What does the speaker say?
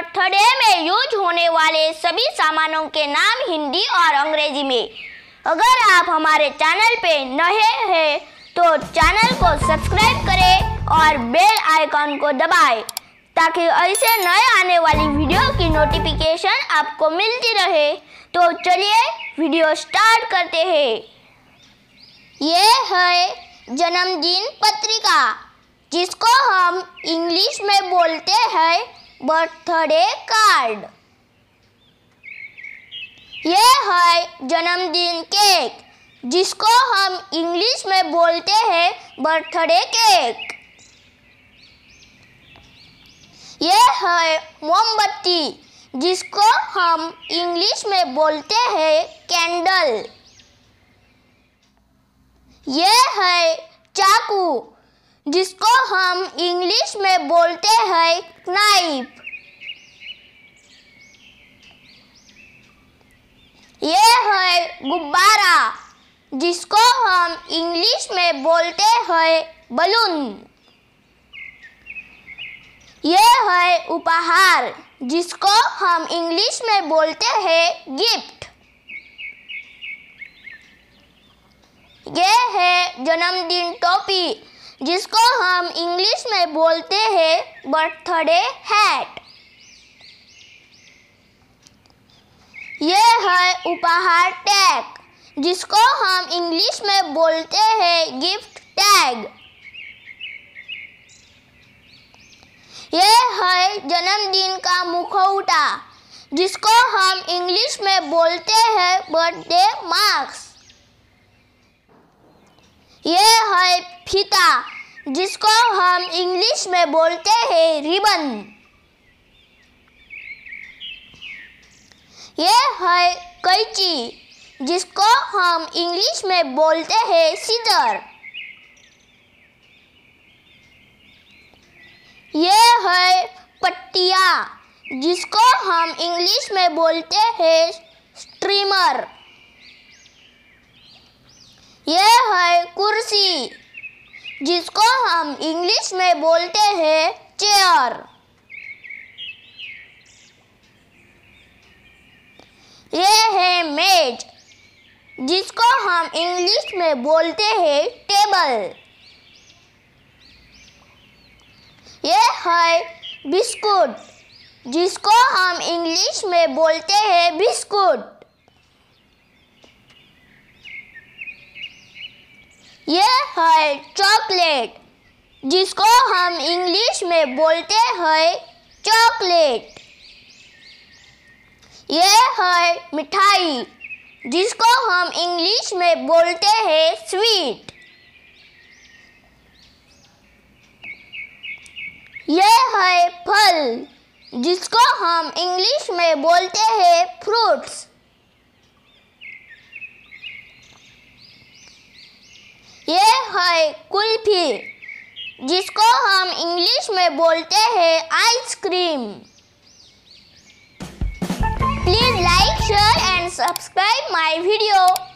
birthday में use होने वाले सभी सामानों के नाम हिंदी और अंग्रेजी में अगर आप हमारे चैनल पे नए हैं तो चैनल को सब्सक्राइब करें और बेल आइकॉन को दबाएं ताकि ऐसे नए आने वाली वीडियो की नोटिफिकेशन आपको मिलती रहे तो चलिए वीडियो स्टार्ट करते हैं ये है जन्मदिन पत्रिका जिसको हम इंग्लिश में बोलते हैं बर्थडे कार्ड ये है जन्मदिन केक जिसको हम इंग्लिश में बोलते हैं बर्थडे केक ये है मोमबत्ती जिसको हम इंग्लिश में बोलते हैं कैंडल ये है चाकू जिसको हम इंग्लिश में बोलते हैं नाइफ ये है गुब्बारा जिसको हम इंग्लिश में बोलते हैं बलून ये है उपहार जिसको हम इंग्लिश में बोलते हैं गिफ्ट ये है जन्मदिन टोपी जिसको हम इंग्लिश में बोलते हैं बर्थडे हैट ये है उपहार टैग जिसको हम इंग्लिश में बोलते हैं गिफ्ट टैग ये है जन्मदिन का मुखौटा जिसको हम इंग्लिश में बोलते हैं बर्थडे मार्क्स ये है फीता जिसको हम इंग्लिश में बोलते हैं रिबन ये है कैची जिसको हम इंग्लिश में बोलते हैं सीजर ये है पट्टिया जिसको हम इंग्लिश में बोलते हैं स्ट्रीमर यह है कुर्सी जिसको हम इंग्लिश में बोलते हैं चेयर ये है मेज जिसको हम इंग्लिश में बोलते हैं टेबल ये है बिस्कुट जिसको हम इंग्लिश में बोलते हैं बिस्कुट ये है चॉकलेट जिसको हम इंग्लिश में बोलते हैं चॉकलेट यह है मिठाई जिसको हम इंग्लिश में बोलते हैं स्वीट यह है फल जिसको हम इंग्लिश में बोलते हैं फ्रूट्स कुल्फी जिसको हम इंग्लिश में बोलते हैं ice cream please like share and subscribe my video